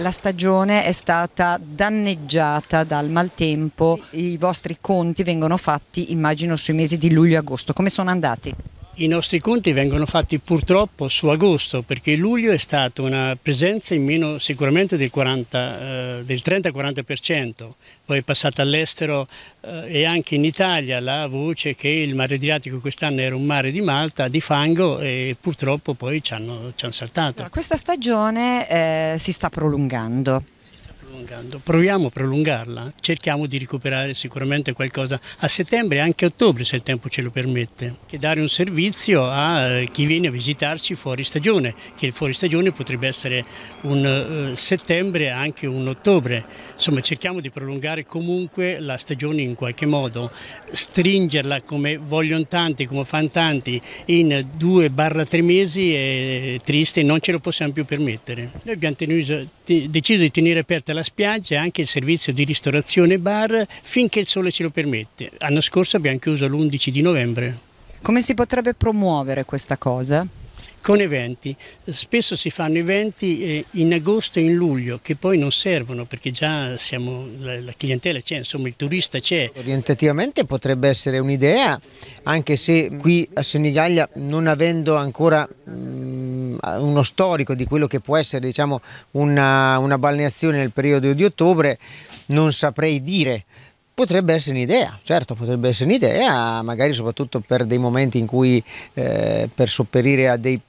La stagione è stata danneggiata dal maltempo, i vostri conti vengono fatti immagino sui mesi di luglio e agosto, come sono andati? I nostri conti vengono fatti purtroppo su agosto perché luglio è stata una presenza in meno sicuramente del, eh, del 30-40%, poi è passata all'estero eh, e anche in Italia la voce che il mare Adriatico quest'anno era un mare di Malta, di fango e purtroppo poi ci hanno, ci hanno saltato. Allora, questa stagione eh, si sta prolungando prolungando, proviamo a prolungarla, cerchiamo di recuperare sicuramente qualcosa a settembre e anche a ottobre se il tempo ce lo permette, che dare un servizio a eh, chi viene a visitarci fuori stagione, che il fuori stagione potrebbe essere un eh, settembre e anche un ottobre, insomma cerchiamo di prolungare comunque la stagione in qualche modo, stringerla come vogliono tanti, come fanno tanti, in due 2 tre mesi è triste, non ce lo possiamo più permettere. Noi abbiamo tenuto, deciso di tenere aperta la spiaggia spiaggia anche il servizio di ristorazione bar finché il sole ce lo permette. L'anno scorso abbiamo chiuso l'11 di novembre. Come si potrebbe promuovere questa cosa? con eventi. Spesso si fanno eventi eh, in agosto e in luglio che poi non servono perché già siamo, la clientela c'è, insomma il turista c'è. Orientativamente potrebbe essere un'idea, anche se qui a Senigallia non avendo ancora uno storico di quello che può essere diciamo, una, una balneazione nel periodo di ottobre non saprei dire, potrebbe essere un'idea, certo potrebbe essere un'idea, magari soprattutto per dei momenti in cui eh, per sopperire a dei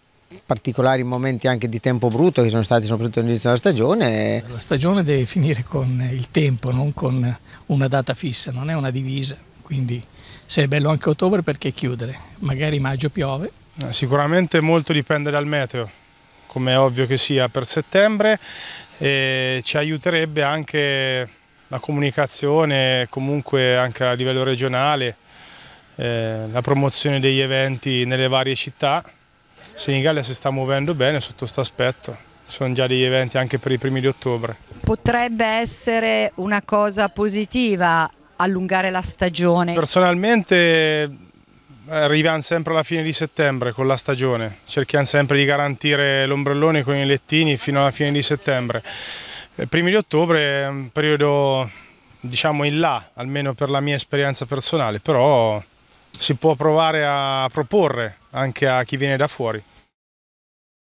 particolari momenti anche di tempo brutto che sono stati soprattutto all'inizio della stagione. La stagione deve finire con il tempo, non con una data fissa, non è una divisa, quindi se è bello anche ottobre perché chiudere, magari maggio piove, eh, sicuramente molto dipende dal meteo, come è ovvio che sia per settembre, e ci aiuterebbe anche la comunicazione, comunque anche a livello regionale, eh, la promozione degli eventi nelle varie città. Senigallia si sta muovendo bene sotto questo aspetto sono già degli eventi anche per i primi di ottobre. Potrebbe essere una cosa positiva allungare la stagione? Personalmente Arriviamo sempre alla fine di settembre con la stagione, cerchiamo sempre di garantire l'ombrellone con i lettini fino alla fine di settembre. Eh, primi di ottobre è un periodo diciamo in là, almeno per la mia esperienza personale, però si può provare a proporre anche a chi viene da fuori.